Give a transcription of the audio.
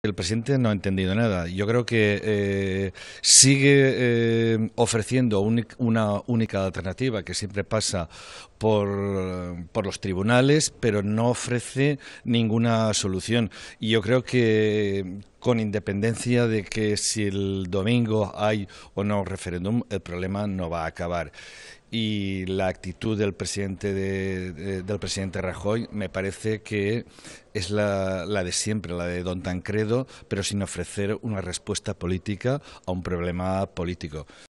El presidente no ha entendido nada. Yo creo que eh, sigue eh, ofreciendo una única alternativa que siempre pasa por, por, los tribunales, pero no ofrece ninguna solución. Y yo creo que con independencia de que si el domingo hay o no referéndum, el problema no va a acabar y la actitud del presidente del presidente Rajoy me parece que es la, la, de siempre, la de Don Tancredo, pero sin ofrecer una respuesta política a un problema político.